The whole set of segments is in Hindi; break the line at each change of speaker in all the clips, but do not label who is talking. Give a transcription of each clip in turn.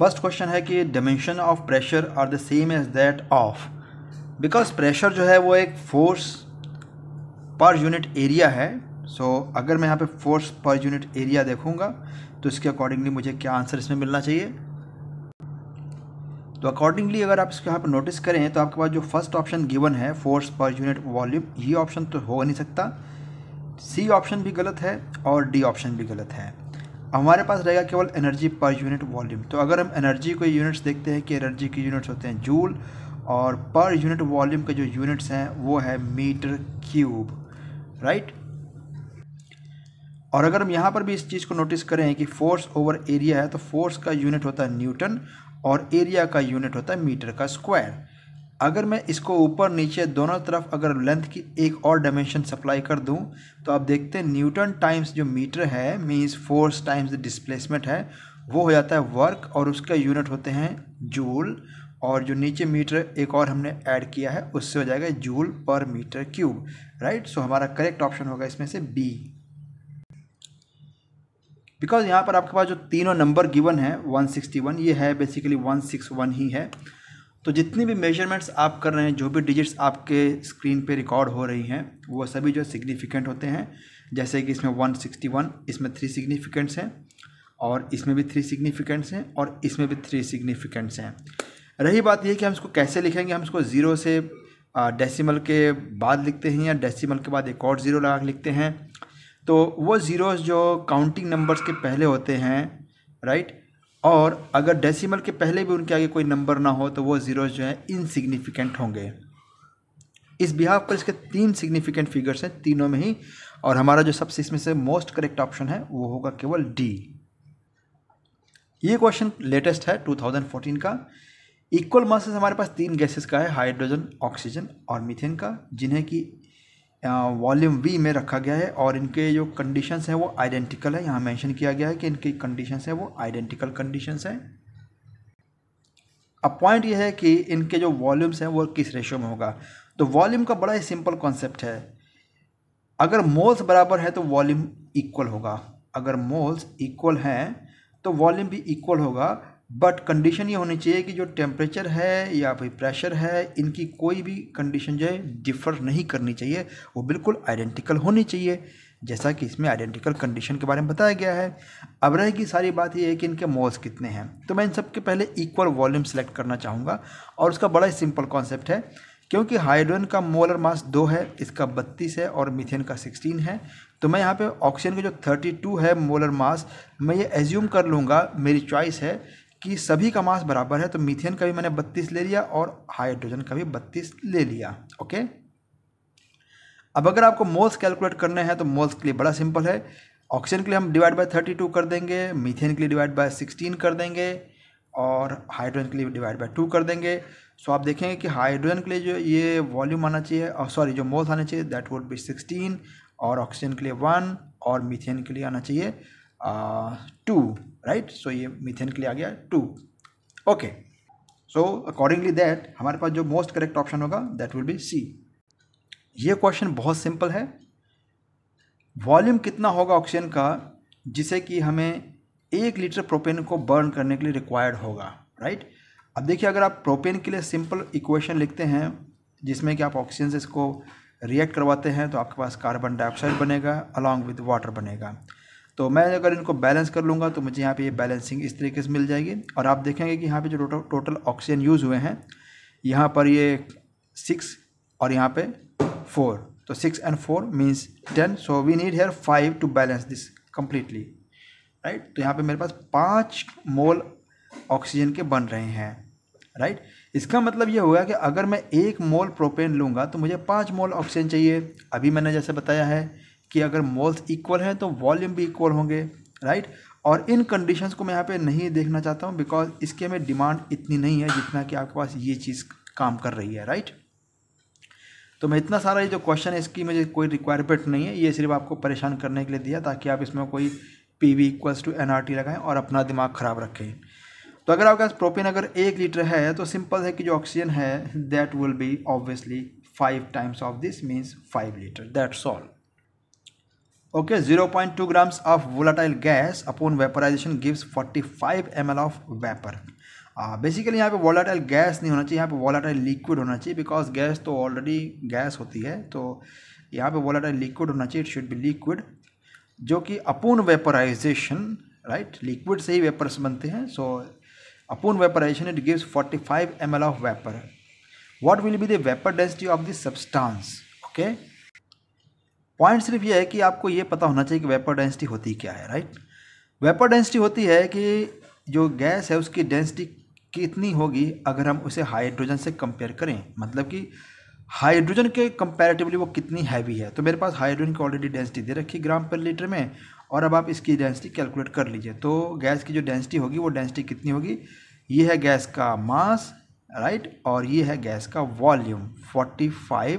फर्स्ट क्वेश्चन है कि dimension of pressure are the same as that of because pressure जो है वो एक फोर्स पर यूनिट एरिया है सो so, अगर मैं यहाँ पे फोर्स पर यूनिट एरिया देखूँगा तो इसके अकॉर्डिंगली मुझे क्या आंसर इसमें मिलना चाहिए तो अकॉर्डिंगली अगर आप इसको यहाँ पर नोटिस करें तो आपके पास जो फर्स्ट ऑप्शन गिवन है फोर्स पर यूनिट वॉल्यूम ये ऑप्शन तो हो नहीं सकता सी ऑप्शन भी गलत है और डी ऑप्शन भी गलत है हमारे पास रहेगा केवल एनर्जी पर यूनिट वॉल्यूम तो अगर हम एनर्जी को यूनिट्स देखते हैं कि एनर्जी के यूनिट्स होते हैं जूल और पर यूनिट वॉल्यूम के जो यूनिट्स हैं वो है मीटर क्यूब राइट और अगर हम यहाँ पर भी इस चीज़ को नोटिस करें कि फोर्स ओवर एरिया है तो फोर्स का यूनिट होता है न्यूटन और एरिया का यूनिट होता है मीटर का स्क्वायर अगर मैं इसको ऊपर नीचे दोनों तरफ अगर लेंथ की एक और डायमेंशन सप्लाई कर दूं तो आप देखते हैं न्यूटन टाइम्स जो मीटर है मीन्स फोर्स टाइम्स डिस्प्लेसमेंट है वो हो जाता है वर्क और उसका यूनिट होते हैं जूल और जो नीचे मीटर एक और हमने ऐड किया है उससे हो जाएगा जूल पर मीटर क्यूब राइट सो हमारा करेक्ट ऑप्शन होगा इसमें से बी बिकॉज यहाँ पर आपके पास जो तीनों नंबर गिवन है 161 ये है बेसिकली 161 ही है तो जितनी भी मेजरमेंट्स आप कर रहे हैं जो भी डिजिट्स आपके स्क्रीन पे रिकॉर्ड हो रही हैं वो सभी जो सिग्निफिकेंट होते हैं जैसे कि इसमें 161 इसमें थ्री सिग्निफिकेंट्स हैं और इसमें भी थ्री सिग्निफिकेंट्स हैं और इसमें भी थ्री सिग्निफिकेंट्स हैं रही बात यह कि हम इसको कैसे लिखेंगे हम इसको ज़ीरो से डेसिमल के बाद लिखते हैं या डेसिमल के बाद एक और ज़ीरो लगा लिखते हैं तो वो ज़ीरोज़ जो काउंटिंग नंबर्स के पहले होते हैं राइट और अगर डेसिमल के पहले भी उनके आगे कोई नंबर ना हो तो वो जीरो जो है इनसिग्निफिकेंट होंगे इस बिहाफ पर इसके तीन सिग्निफिकेंट फिगर्स हैं तीनों में ही और हमारा जो सबसे इसमें से मोस्ट करेक्ट ऑप्शन है वो होगा केवल डी ये क्वेश्चन लेटेस्ट है 2014 का इक्वल मासेस हमारे पास तीन गैसेस का है हाइड्रोजन ऑक्सीजन और मीथेन का जिन्हें कि वॉल्यूम वी में रखा गया है और इनके जो कंडीशंस हैं वो आइडेंटिकल है यहाँ मेंशन किया गया है कि इनकी कंडीशंस हैं वो आइडेंटिकल कंडीशंस हैं अब पॉइंट ये है कि इनके जो वॉल्यूम्स हैं वो किस रेशो में होगा तो वॉल्यूम का बड़ा ही सिंपल कॉन्सेप्ट है अगर मोल्स बराबर है तो वॉल्यूम इक्वल होगा अगर मोल्स इक्वल हैं तो वॉल्यूम भी इक्वल होगा बट कंडीशन ये होनी चाहिए कि जो टेम्परेचर है या फिर प्रेशर है इनकी कोई भी कंडीशन जो है डिफ़र नहीं करनी चाहिए वो बिल्कुल आइडेंटिकल होनी चाहिए जैसा कि इसमें आइडेंटिकल कंडीशन के बारे में बताया गया है अब की सारी बात यह है कि इनके मोल्स कितने हैं तो मैं इन सब के पहले इक्वल वॉल्यूम सेलेक्ट करना चाहूँगा और उसका बड़ा ही सिंपल कॉन्सेप्ट है क्योंकि हाइड्रोजन का मोलर मास दो है इसका बत्तीस है और मिथेन का सिक्सटीन है तो मैं यहाँ पे ऑक्सीजन का जो थर्टी टू है मोलर मास मैं ये एज्यूम कर लूँगा मेरी चॉइस है कि सभी का मास बराबर है तो मीथेन का भी मैंने बत्तीस ले लिया और हाइड्रोजन का भी बत्तीस ले लिया ओके अब अगर आपको मोल्स कैलकुलेट करने हैं तो मोल्स के लिए बड़ा सिंपल है ऑक्सीजन के लिए हम डिवाइड बाय थर्टी टू कर देंगे मीथेन के लिए डिवाइड बाय सिक्सटीन कर देंगे और हाइड्रोजन के लिए डिवाइड बाय टू कर देंगे सो आप देखेंगे कि हाइड्रोजन के लिए जो ये वॉल्यूम आना चाहिए और सॉरी जो मोल्स आना चाहिए दैट वुड बी सिक्सटीन और ऑक्सीजन के लिए वन और मीथेन के लिए आना चाहिए टू राइट सो ये मिथेन के लिए आ गया two okay so accordingly that हमारे पास जो मोस्ट करेक्ट ऑप्शन होगा दैट विल बी सी ये क्वेश्चन बहुत सिंपल है वॉल्यूम कितना होगा ऑक्सीजन का जिसे कि हमें एक लीटर प्रोपेन को बर्न करने के लिए रिक्वायर्ड होगा राइट right? अब देखिए अगर आप प्रोपेन के लिए सिंपल इक्वेशन लिखते हैं जिसमें कि आप ऑक्सीजन से इसको रिएक्ट करवाते हैं तो आपके पास कार्बन डाइऑक्साइड बनेगा अलॉन्ग विद वाटर बनेगा तो मैं अगर इनको बैलेंस कर लूँगा तो मुझे यहाँ पे ये बैलेंसिंग इस तरीके से मिल जाएगी और आप देखेंगे कि यहाँ पे जो टोटल टोटल ऑक्सीजन यूज़ हुए हैं यहाँ पर ये सिक्स और यहाँ पे फोर तो six and four means ten so we need here five to balance this completely right तो यहाँ पर मेरे पास पाँच मोल ऑक्सीजन के बन रहे हैं राइट right? इसका मतलब ये होगा कि अगर मैं एक मोल प्रोपेन लूँगा तो मुझे पाँच मोल ऑक्सीजन चाहिए अभी मैंने जैसे बताया है कि अगर मोल्स इक्वल हैं तो वॉल्यूम भी इक्वल होंगे राइट और इन कंडीशंस को मैं यहाँ पे नहीं देखना चाहता हूँ बिकॉज इसके में डिमांड इतनी नहीं है जितना कि आपके पास ये चीज़ काम कर रही है राइट तो मैं इतना सारा ये जो क्वेश्चन है इसकी मुझे कोई रिक्वायरमेंट नहीं है ये सिर्फ आपको परेशान करने के लिए दिया ताकि आप इसमें कोई P V equals to N R T लगाएं और अपना दिमाग ख़राब रखें तो अगर आपके पास प्रोपेन अगर एक लीटर है तो सिंपल है कि जो ऑक्सीजन है that will be obviously five times of this means five litre that's all grams 0.2 volatile gas volatile vaporization upon forty five 45 L of vapour basically यहाँ पे वोलाटाइल गैस नहीं होना चाहिए यहाँ पे वॉलाटाइल लिक्विड होना चाहिए बिकॉज गैस तो ऑलरेडी गैस होती है तो यहाँ पे वोलाटाइल लिक्विड होना चाहिए इट शुड बी लिक्विड जो कि अपून वेपराइजेशन राइट लिक्विड से ही वेपर्स बनते हैं so upon vaporization it gives 45 ml of vapour What will be the vapour density of this substance? Okay point सिर्फ ये है कि आपको ये पता होना चाहिए कि वेपर डेंसिटी होती क्या है राइट वेपर डेंसिटी होती है कि जो गैस है उसकी डेंसिटी कितनी होगी अगर हम उसे हाइड्रोजन से कंपेयर करें मतलब कि हाइड्रोजन के कंपैरेटिवली वो कितनी हैवी है तो मेरे पास हाइड्रोजन की ऑलरेडी डेंसिटी दे रखी ग्राम पर लीटर में और अब आप इसकी डेंसिटी कैलकुलेट कर लीजिए तो गैस की जो डेंसिटी होगी वो डेंसिटी कितनी होगी ये है गैस का मास राइट और ये है गैस का वॉल्यूम 45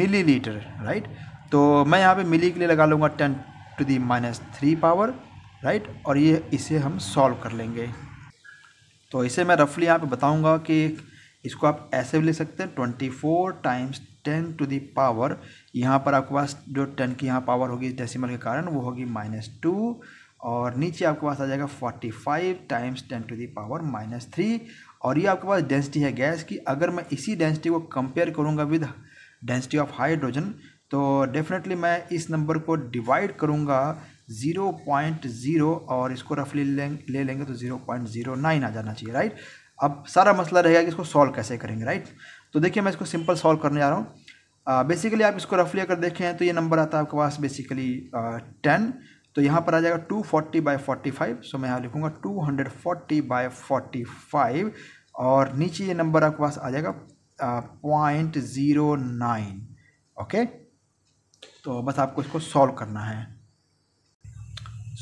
मिलीलीटर राइट तो मैं यहाँ पे मिली के लिए लगा लूँगा ten to the minus three power right और ये इसे हम सॉल्व कर लेंगे तो इसे मैं रफली यहाँ पे बताऊँगा कि इसको आप ऐसे भी ले सकते हैं twenty four times ten to the power यहाँ पर आपके पास जो टेन की यहाँ पावर होगी डेसिमल के कारण वो होगी माइनस टू और नीचे आपके पास आ जाएगा forty five times ten to the power minus three और ये आपके पास डेंसिटी है गैस की अगर मैं इसी डेंसिटी को कंपेयर करूँगा विद डेंसिटी ऑफ हाइड्रोजन तो डेफिनेटली मैं इस नंबर को डिवाइड करूँगा ज़ीरो पॉइंट ज़ीरो और इसको रफली ले, ले लेंगे तो ज़ीरो पॉइंट ज़ीरो नाइन आ जाना चाहिए राइट अब सारा मसला रहेगा कि इसको सॉल्व कैसे करेंगे राइट तो देखिए मैं इसको सिंपल सॉल्व करने जा रहा हूँ बेसिकली आप इसको रफली अगर देखें तो ये नंबर आता है आपके पास बेसिकली टेन तो यहाँ पर आ जाएगा two forty by forty five so मैं यहाँ लिखूँगा two hundred forty by forty five और नीचे ये नंबर आपके पास आ जाएगा पॉइंट ज़ीरो नाइन ओके तो बस आपको इसको सॉल्व करना है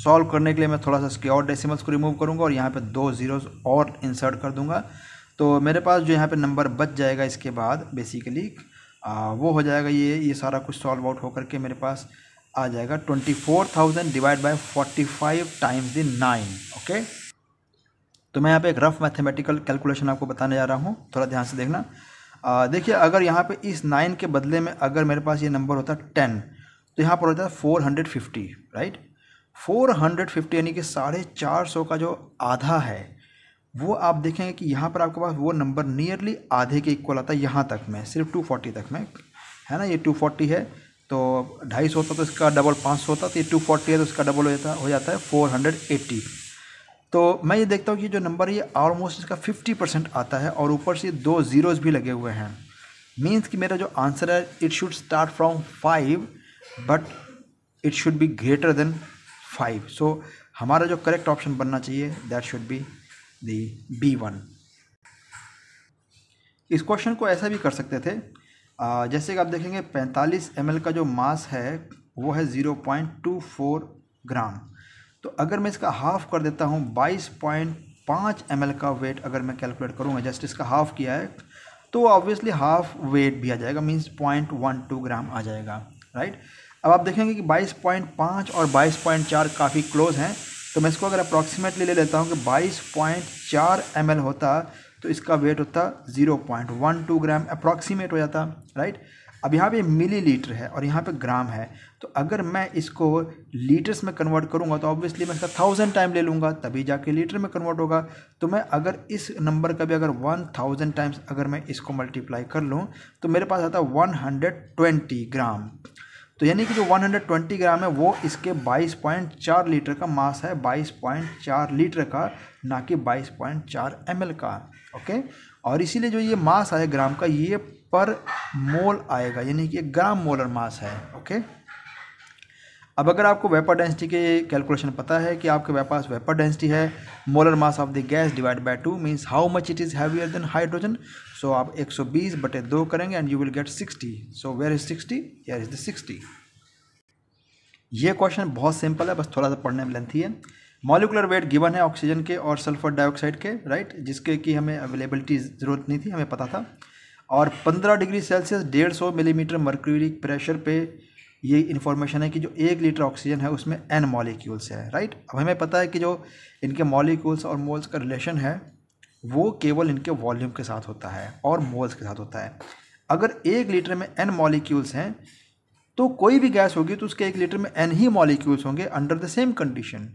सॉल्व करने के लिए मैं थोड़ा सा इसके और डेसिमल्स को रिमूव करूंगा और यहाँ पे दो जीरोस और इंसर्ट कर दूंगा तो मेरे पास जो यहाँ पे नंबर बच जाएगा इसके बाद बेसिकली आ, वो हो जाएगा ये ये सारा कुछ सॉल्व आउट होकर के मेरे पास आ जाएगा twenty four thousand divide by forty five times दिन नाइन ओके तो मैं यहाँ पे एक रफ़ मैथमेटिकल कैलकुलेशन आपको बताने जा रहा हूँ थोड़ा ध्यान से देखना देखिए अगर यहाँ पे इस नाइन के बदले में अगर मेरे पास ये नंबर होता टेन तो यहाँ पर होता है four hundred fifty right four hundred fifty यानी कि साढ़े चार सौ का जो आधा है वो आप देखेंगे कि यहाँ पर आपके पास वो नंबर नियरली आधे के इक्वल आता है यहाँ तक में सिर्फ टू फोर्टी तक में है ना ये टू फोर्टी है तो ढाई सौ होता तो इसका डबल पाँच सौ होता तो ये टू फोर्टी है तो इसका डबल हो जाता हो जाता है फोर हंड्रेड एट्टी तो मैं ये देखता हूँ कि जो नंबर ये ऑलमोस्ट इसका फिफ्टी परसेंट आता है और ऊपर से दो ज़ीरोज़ भी लगे हुए हैं मीन्स कि मेरा जो आंसर है it should start from five but it should be greater than five so हमारा जो करेक्ट ऑप्शन बनना चाहिए that should be the B one इस क्वेश्चन को ऐसा भी कर सकते थे जैसे कि आप देखेंगे पैंतालीस एम का जो मास है वो है ज़ीरो ग्राम तो अगर मैं इसका हाफ़ कर देता हूँ बाईस पॉइंट पाँच एम का वेट अगर मैं कैलकुलेट करूँगा जस्ट इसका हाफ़ किया है तो ऑब्वियसली हाफ वेट भी आ जाएगा means point one two gram आ जाएगा राइट अब आप देखेंगे कि बाईस पॉइंट पाँच और बाईस पॉइंट चार काफ़ी क्लोज हैं तो मैं इसको अगर अप्रॉक्सीमेटली ले लेता हूँ कि बाईस पॉइंट चार एम होता तो इसका वेट होता zero point one two gram approximate हो जाता राइट अब यहाँ पे मिलीलीटर है और यहाँ पे ग्राम है तो अगर मैं इसको लीटर्स में कन्वर्ट करूँगा तो ऑब्वियसली मैं इसका थाउजेंड टाइम ले लूँगा तभी जाके लीटर में कन्वर्ट होगा तो मैं अगर इस नंबर का भी अगर वन थाउजेंड टाइम्स अगर मैं इसको मल्टीप्लाई कर लूँ तो मेरे पास आता है वन हंड्रेड ट्वेंटी ग्राम तो यानी कि जो वन हंड्रेड ट्वेंटी ग्राम है वो इसके बाईस पॉइंट चार लीटर का मास है बाईस पॉइंट चार लीटर का ना कि बाईस पॉइंट एम एल का ओके और इसीलिए जो ये मास आया ग्राम का ये पर मोल आएगा यानी कि ग्राम मोलर मास है ओके अब अगर आपको वेपर डेंसिटी के कैलकुलेशन पता है कि आपके पास वेपर डेंसिटी है molar mass of the gas divide by two means how much it is heavier than hydrogen so आप 120 बटे दो करेंगे and you will get 60 so where is 60 here is the 60 ये क्वेश्चन बहुत सिंपल है बस थोड़ा सा पढ़ने में लेंथी है मॉलिकुलर वेट गिवन है ऑक्सीजन के और सल्फर डाइऑक्साइड के राइट right? जिसके की हमें अवेलेबिलिटी ज़रूरत नहीं थी हमें पता था और 15 डिग्री सेल्सियस डेढ़ सौ मिलीमीटर मर्क्यूरी प्रेशर पे ये इन्फॉर्मेशन है कि जो एक लीटर ऑक्सीजन है उसमें एन मॉलिक्यूल्स है राइट अब हमें पता है कि जो इनके मॉलिक्यूल्स और मोल्स का रिलेशन है वो केवल इनके वॉल्यूम के साथ होता है और मोल्स के साथ होता है अगर एक लीटर में एन मॉलिक्यूल्स हैं तो कोई भी गैस होगी तो उसके एक लीटर में एन ही मॉलिक्यूल्स होंगे अंडर द सेम कंडीशन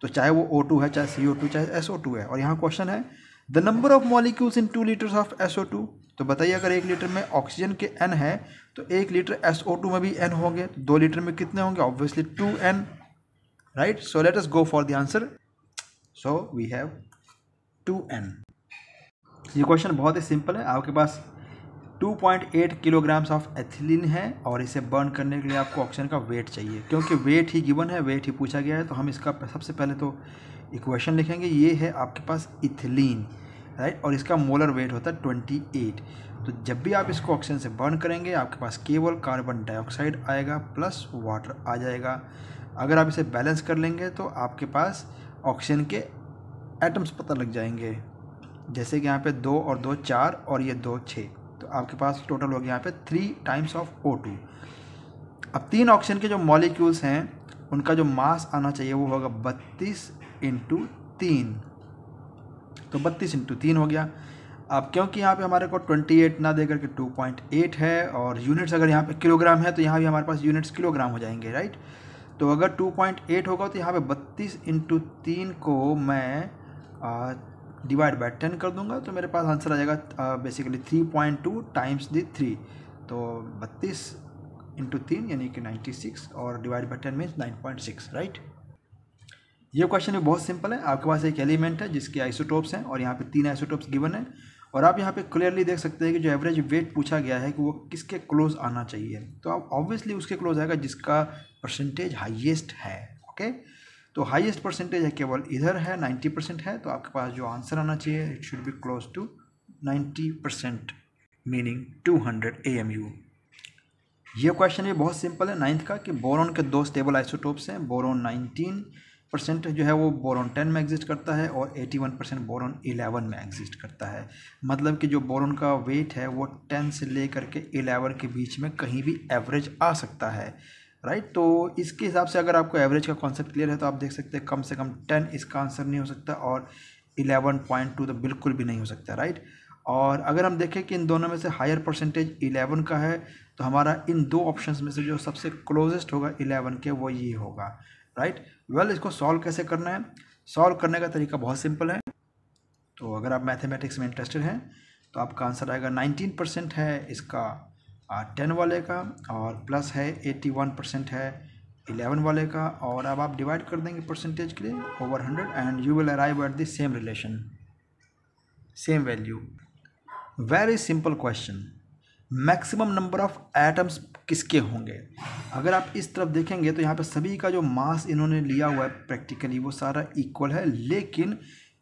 तो चाहे वो ओ टू है चाहे सी ओ टू चाहे एस ओ टू है और यहाँ क्वेश्चन है the number of molecules in two litres of S O two तो बताइए अगर एक लीटर में ऑक्सीजन के एन है तो एक लीटर एस ओ टू में भी एन होंगे दो लीटर में कितने होंगे obviously two N right so let us go for the answer so we have two N ये क्वेश्चन बहुत ही सिंपल है आपके पास 2.8 किलोग्राम्स ऑफ एथिलीन है और इसे बर्न करने के लिए आपको ऑक्सीजन का वेट चाहिए क्योंकि वेट ही गिवन है वेट ही पूछा गया है तो हम इसका सबसे पहले तो इक्वेशन लिखेंगे ये है आपके पास इथिलीन राइट और इसका मोलर वेट होता है 28 तो जब भी आप इसको ऑक्सीजन से बर्न करेंगे आपके पास केवल कार्बन डाइऑक्साइड आएगा प्लस वाटर आ जाएगा अगर आप इसे बैलेंस कर लेंगे तो आपके पास ऑक्सीजन के एटम्स पता लग जाएंगे जैसे कि यहाँ पे दो और दो चार और ये दो छः तो आपके पास टोटल हो गया यहाँ पे three times of O two अब तीन ऑक्सीजन के जो मॉलिक्यूल्स हैं उनका जो मास आना चाहिए वो होगा बत्तीस इंटू तीन तो बत्तीस इंटू तीन हो गया अब क्योंकि यहाँ पे हमारे को ट्वेंटी एट ना देकर के टू पॉइंट एट है और यूनिट्स अगर यहाँ पे किलोग्राम है तो यहाँ भी हमारे पास यूनिट्स किलोग्राम हो जाएंगे राइट तो अगर 2.8 होगा तो यहाँ पे 32 इंटू तीन को मैं डिवाइड बाय टेन कर दूंगा तो मेरे पास आंसर आ जाएगा basically three point two times the three तो बत्तीस इंटू तीन यानी कि नाइन्टी सिक्स और divide by ten means nine point six right ये क्वेश्चन भी बहुत सिंपल है आपके पास एक एलिमेंट है जिसके आइसोटोप्स हैं और यहाँ पे तीन आइसोटोप्स गिवन है और आप यहाँ पे क्लियरली देख सकते हैं कि जो एवरेज वेट पूछा गया है कि वो किसके क्लोज आना चाहिए तो आप ऑब्वियसली उसके क्लोज आएगा जिसका परसेंटेज हाईएस्ट है ओके okay? तो हाईएस्ट परसेंटेज है केवल इधर है नाइन्टी परसेंट है तो आपके पास जो आंसर आना चाहिए it should be close to ninety percent meaning two hundred A M U ये क्वेश्चन भी बहुत सिंपल है नाइन्थ का कि बोरोन के दो स्टेबल आइसोटोप्स हैं बोरोन नाइनटीन परसेंट जो है वो बोरोन टेन में एग्जिस्ट करता है और eighty one percent boron eleven में एग्जिस्ट करता है मतलब कि जो बोरोन का वेट है वो टेन से लेकर के एलेवन के बीच में कहीं भी एवरेज आ सकता है राइट तो इसके हिसाब से अगर आपको एवरेज का कॉन्सेप्ट क्लियर है तो आप देख सकते हैं कम से कम टेन इसका आंसर नहीं हो सकता और इलेवन पॉइंट टू तो बिल्कुल भी नहीं हो सकता राइट और अगर हम देखें कि इन दोनों में से हायर परसेंटेज इलेवन का है तो हमारा इन दो ऑप्शंस में से जो सबसे क्लोजेस्ट होगा इलेवन के वो ये होगा राइट वेल इसको सॉल्व कैसे करना है सॉल्व करने का तरीका बहुत सिंपल है तो अगर आप मैथमेटिक्स में इंटरेस्टेड हैं तो आपका आंसर आएगा नाइनटीन परसेंट है इसका टेन वाले का और प्लस है एट्टी वन परसेंट है इलेवन वाले का और अब आप डिवाइड कर देंगे परसेंटेज के लिए over hundred and you will arrive at the same relation same value very simple question maximum number of atoms किसके होंगे अगर आप इस तरफ देखेंगे तो यहाँ पे सभी का जो मास इन्होंने लिया हुआ है प्रैक्टिकली वो सारा इक्वल है लेकिन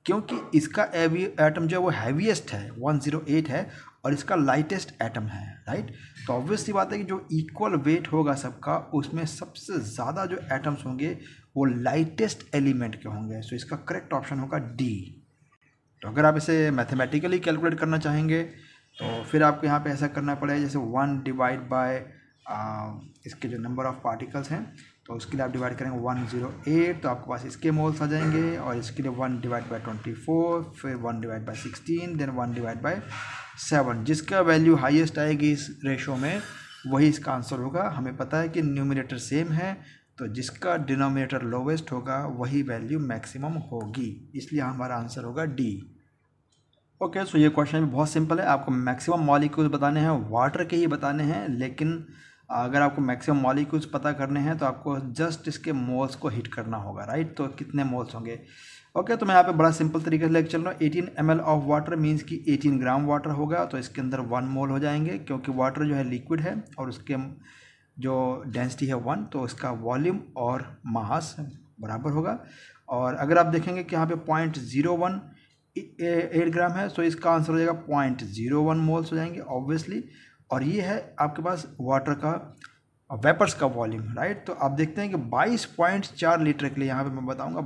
क्योंकि इसका एटम जो है वो हैवीएस्ट है 108 है और इसका लाइटेस्ट एटम है राइट तो ऑब्वियस सी बात है कि जो इक्वल वेट होगा सबका उसमें सबसे ज़्यादा जो एटम्स होंगे वो लाइटेस्ट एलिमेंट के होंगे सो इसका करेक्ट ऑप्शन होगा डी तो अगर आप इसे मैथमेटिकली कैलकुलेट करना चाहेंगे तो फिर आपको यहाँ पे ऐसा करना पड़ेगा जैसे वन डिवाइड बाय इसके जो नंबर ऑफ़ पार्टिकल्स हैं तो उसके लिए आप डिवाइड करेंगे वन जीरो एट तो आपके पास इसके मोल्स आ जाएंगे और इसके लिए one divide by twenty four फिर one divide by sixteen then one divide by seven जिसका वैल्यू हाइएस्ट आएगी इस रेशो में वही इसका आंसर होगा हमें पता है कि न्यूमिनेटर सेम है तो जिसका डिनोमिनेटर लोवेस्ट होगा वही वैल्यू मैक्सिमम होगी इसलिए हमारा आंसर होगा D okay okay, so so ये क्वेश्चन भी बहुत सिंपल है आपको मैक्सिमम मॉलिक्यूल्स बताने हैं वाटर के ही बताने हैं लेकिन अगर आपको मैक्सिमम मॉलिक्यूल्स पता करने हैं तो आपको जस्ट इसके मोल्स को हिट करना होगा राइट तो कितने मोल्स होंगे ओके okay, तो मैं यहाँ पे बड़ा सिंपल तरीके से लेकर चल रहा हूँ eighteen M of water means कि 18 ग्राम वाटर होगा तो इसके अंदर वन मोल हो जाएंगे क्योंकि वाटर जो है लिक्विड है और उसके जो डेंसिटी है वन तो इसका वॉल्यूम और मास बराबर होगा और अगर आप देखेंगे कि यहाँ पे point zero one eight gram है तो इसका आंसर हो जाएगा पॉइंट जीरो वन मोल्स हो जाएंगे ऑब्वियसली और ये है आपके पास वाटर का वेपर्स का वॉल्यूम राइट तो आप देखते हैं कि 22.4 लीटर के लिए यहाँ पे मैं बताऊँगा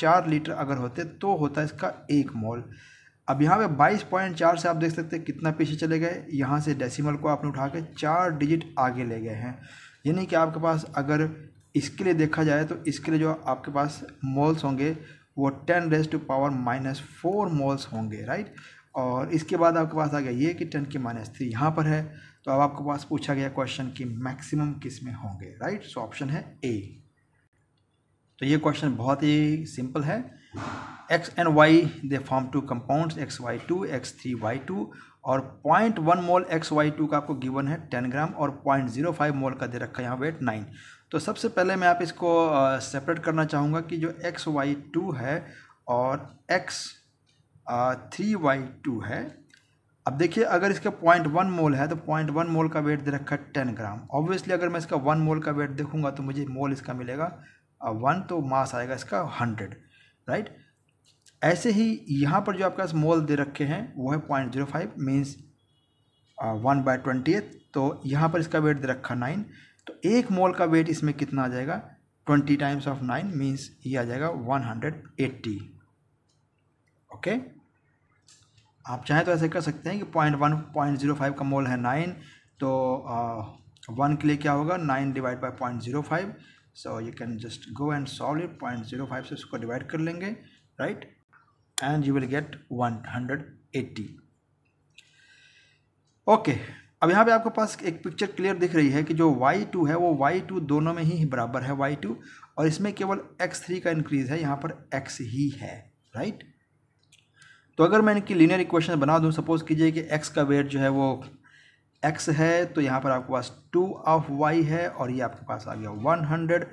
22.4 लीटर अगर होते तो होता है इसका एक मॉल अब यहाँ पे 22.4 से आप देख सकते हैं कितना पीछे चले गए यहाँ से डेसिमल को आपने उठा के चार डिजिट आगे ले गए हैं यानी कि आपके पास अगर इसके लिए देखा जाए तो इसके लिए जो आपके पास मॉल्स होंगे वो ten raise to power minus four moles होंगे राइट और इसके बाद आपके पास आ गया ये कि टेन की माइनस थ्री यहाँ पर है तो अब आपके पास पूछा गया क्वेश्चन कि मैक्सिमम किस में होंगे राइट सो ऑप्शन है ए तो ये क्वेश्चन बहुत ही सिंपल है X and Y they form two compound X Y two X three Y two और point one mole X Y two का आपको गिवन है टेन ग्राम और पॉइंट जीरो फाइव मोल का दे रखा है यहाँ वेट नाइन तो सबसे पहले मैं आप इसको सेपरेट करना चाहूँगा कि जो एक्स वाई टू है और एक्स थ्री वाई टू है अब देखिए अगर इसका पॉइंट वन मोल है तो पॉइंट वन मोल का वेट दे रखा है टेन ग्राम ऑब्वियसली अगर मैं इसका वन मोल का वेट देखूंगा तो मुझे मोल इसका मिलेगा वन तो मास आएगा इसका हंड्रेड राइट ऐसे ही यहाँ पर जो आपके पास मोल दे रखे हैं वो है point zero five means one by twenty तो यहाँ पर इसका वेट दे रखा नाइन तो एक मोल का वेट इसमें कितना आ जाएगा twenty times of nine means ये आ जाएगा वन हंड्रेड एट्टी ओके आप चाहें तो ऐसे कर सकते हैं कि point one point zero five का मोल है नाइन तो वन के लिए क्या होगा nine divide by point zero five so you can just go and solve it point zero five से उसको डिवाइड कर लेंगे right and you will get one hundred eighty okay अब यहाँ पे आपके पास एक पिक्चर क्लियर दिख रही है कि जो वाई टू है वो वाई टू दोनों में ही बराबर है वाई टू और इसमें केवल एक्स थ्री का इंक्रीज़ है यहाँ पर एक्स ही है राइट right? तो अगर मैं इनकी लीनियर इक्वेशन बना दूँ सपोज़ कीजिए कि एक्स का वेट जो है वो एक्स है तो यहाँ पर आपके पास टू ऑफ वाई है और ये आपके पास आ गया वन हंड्रेड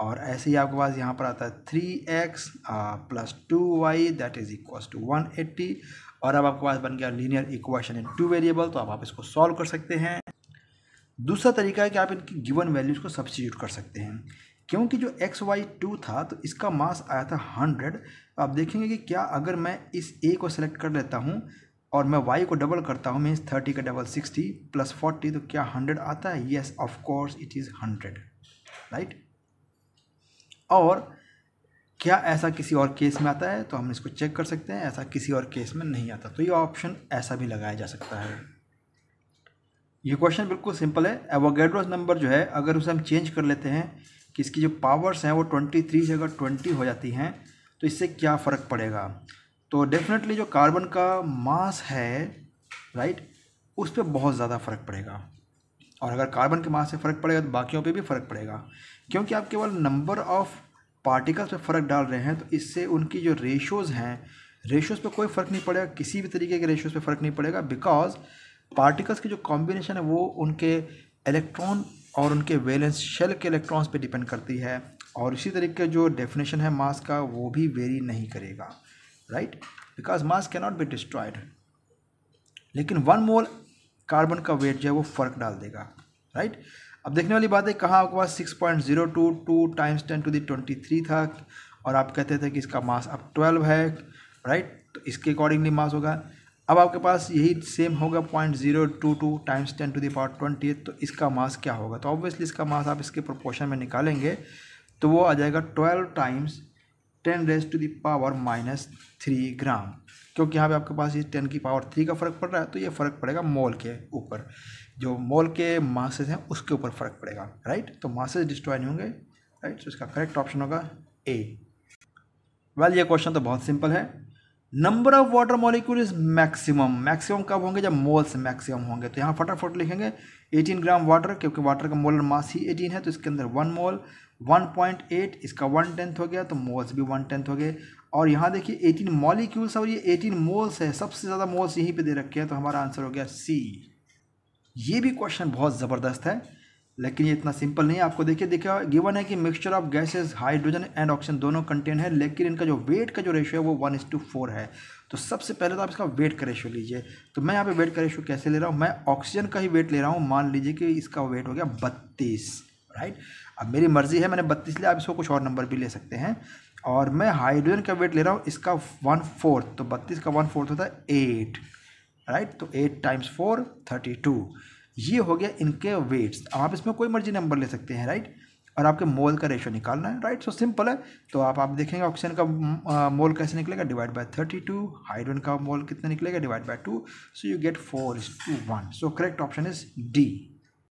और ऐसे ही आपके पास यहाँ पर आता है three X plus two Y that is equal to one eighty और अब आपके पास बन गया linear equation in two variable तो अब आप इसको सॉल्व कर सकते हैं दूसरा तरीका है कि आप इनकी गिवन वैल्यूज़ को सब्सिट्यूट कर सकते हैं क्योंकि जो एक्स वाई टू था तो इसका मास आया था हंड्रेड तो आप देखेंगे कि क्या अगर मैं इस ए को सेलेक्ट कर लेता हूँ और मैं वाई को डबल करता हूँ मीन्स थर्टी का डबल सिक्सटी प्लस फोर्टी तो क्या हंड्रेड आता है yes of course it is hundred right और क्या ऐसा किसी और केस में आता है तो हम इसको चेक कर सकते हैं ऐसा किसी और केस में नहीं आता तो ये ऑप्शन ऐसा भी लगाया जा सकता है ये क्वेश्चन बिल्कुल सिंपल है एवोगेड्रोस नंबर जो है अगर उसे हम चेंज कर लेते हैं कि इसकी जो पावर्स हैं वो ट्वेंटी थ्री से अगर ट्वेंटी हो जाती हैं तो इससे क्या फ़र्क पड़ेगा तो डेफिनेटली जो कार्बन का मास है राइट उस पर बहुत ज़्यादा फ़र्क पड़ेगा और अगर कार्बन के मास से फ़र्क पड़ेगा तो बाकियों पे भी फ़र्क पड़ेगा क्योंकि आप केवल नंबर ऑफ़ पार्टिकल्स पे फ़र्क डाल रहे हैं तो इससे उनकी जो रेशोज़ हैं रेशोज़ पे कोई फ़र्क नहीं पड़ेगा किसी भी तरीके के रेशोज़ पे फ़र्क नहीं पड़ेगा बिकॉज पार्टिकल्स की जो कॉम्बिनेशन है वो उनके इलेक्ट्रॉन और उनके वैलेंस शेल के इलेक्ट्रॉन्स पे डिपेंड करती है और इसी तरीके जो डेफिनेशन है मास का वो भी वेरी नहीं करेगा right because mass cannot be destroyed लेकिन वन मोल कार्बन का वेट जो है वो फ़र्क डाल देगा राइट अब देखने वाली बात है कहाँ आपके पास six point zero two two times ten to the twenty three था और आप कहते थे कि इसका मास अब ट्वेल्व है राइट तो इसके अकॉर्डिंगली मास होगा अब आपके पास यही सेम होगा point zero two two times ten to the power twenty तो इसका मास क्या होगा तो ऑब्वियसली इसका मास आप इसके प्रोपोर्शन में निकालेंगे तो वो आ जाएगा twelve times ten raise to the power minus three gram क्योंकि यहाँ पे आपके पास ये टेन की पावर थ्री का फर्क पड़ रहा है तो ये फर्क पड़ेगा मोल के ऊपर जो मोल के मासेज हैं उसके ऊपर फर्क पड़ेगा राइट तो मासेज डिस्ट्रॉय नहीं होंगे राइट तो इसका करेक्ट ऑप्शन होगा ए वेल ये क्वेश्चन तो बहुत सिंपल है number of water molecule is maximum maximum कब होंगे जब मोल्स मैक्सिमम होंगे तो यहाँ फटाफट लिखेंगे 18 ग्राम वाटर क्योंकि वाटर का मोलर मास ही 18 है तो इसके अंदर वन मोल 1.8 इसका वन टेंथ हो गया तो मोल्स भी वन टेंथ हो गए और यहाँ देखिए 18 मॉलिक्यूल्स और ये 18 मोल्स है सबसे ज़्यादा मोल्स यहीं पे दे रखे हैं तो हमारा आंसर हो गया सी ये भी क्वेश्चन बहुत ज़बरदस्त है लेकिन ये इतना सिंपल नहीं है आपको देखिए देखिए गिवन है कि mixture of gases hydrogen and oxygen दोनों कंटेन है लेकिन इनका जो वेट का जो रेशियो है वो वन इज टू फोर है तो सबसे पहले तो आप इसका वेट का रेशियो लीजिए तो मैं यहाँ पे वेट का रेशियो कैसे ले रहा हूँ मैं ऑक्सीजन का ही वेट ले रहा हूँ मान लीजिए कि इसका वेट हो गया बत्तीस राइट अब मेरी मर्जी है मैंने बत्तीस लिया आप इसको कुछ और नंबर भी ले सकते हैं और मैं हाइड्रोजन का वेट ले रहा हूँ इसका वन फोर्थ तो बत्तीस का वन फोर्थ होता है एट राइट तो eight times four thirty two ये हो गया इनके वेट्स आप इसमें कोई मर्जी नंबर ले सकते हैं राइट और आपके मोल का रेशो निकालना है राइट सो सिंपल है तो आप आप देखेंगे ऑक्सीजन का मोल कैसे निकलेगा divide by thirty two hydrogen का मोल कितना निकलेगा divide by two so you get four is to one so correct option is D